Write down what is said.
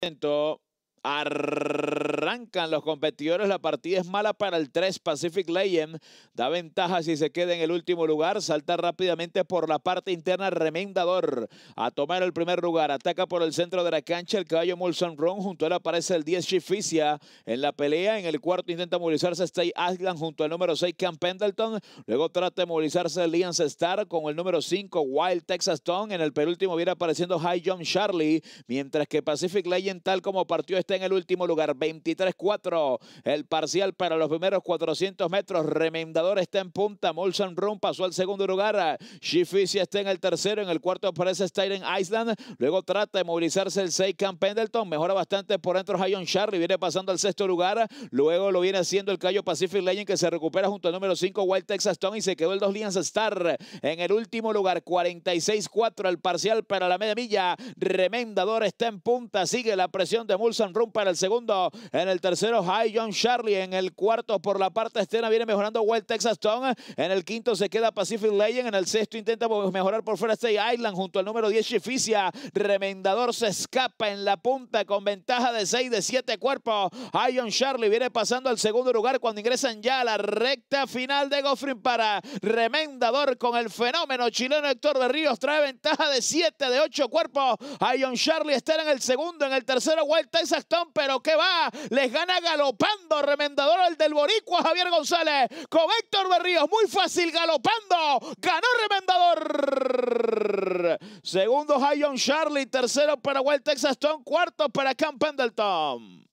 Entonces... Arrancan los competidores. La partida es mala para el 3. Pacific Legend da ventaja si se queda en el último lugar. Salta rápidamente por la parte interna. Remendador a tomar el primer lugar. Ataca por el centro de la cancha el caballo Mulson Ron. Junto a él aparece el 10 Chificia en la pelea. En el cuarto intenta movilizarse Stay Aslan junto al número 6 Cam Pendleton. Luego trata de movilizarse Leon Star con el número 5 Wild Texas Stone, En el penúltimo viene apareciendo High John Charlie. Mientras que Pacific Legend, tal como partió este en el último lugar, 23-4. El parcial para los primeros 400 metros. Remendador está en punta. Molson Run pasó al segundo lugar. Shifisi está en el tercero. En el cuarto aparece Styren Island. Luego trata de movilizarse el 6 Camp Pendleton. Mejora bastante por dentro Hayon Charlie. Viene pasando al sexto lugar. Luego lo viene haciendo el Cayo Pacific Legend que se recupera junto al número 5 Wild Texas Stone y se quedó el 2 Lions Star en el último lugar. 46-4 el parcial para la media milla. Remendador está en punta. Sigue la presión de Molson para el segundo, en el tercero High John Charlie, en el cuarto por la parte externa viene mejorando Wild Texas Stone, en el quinto se queda Pacific Legend, en el sexto intenta mejorar por fuera State Island junto al número 10 Chificia, Remendador se escapa en la punta con ventaja de 6 de 7 cuerpos, High John Charlie viene pasando al segundo lugar cuando ingresan ya a la recta final de Goffrin para Remendador con el fenómeno chileno Héctor de Ríos, trae ventaja de 7 de 8 cuerpos, High John Charlie está en el segundo, en el tercero Wild Texas pero que va. Les gana galopando, remendador el del Boricua, Javier González. Con Héctor Berríos, muy fácil, galopando. Ganó remendador. Segundo, Hayon Charlie. Tercero, Wild Texas Stone, Cuarto, para Camp Pendleton.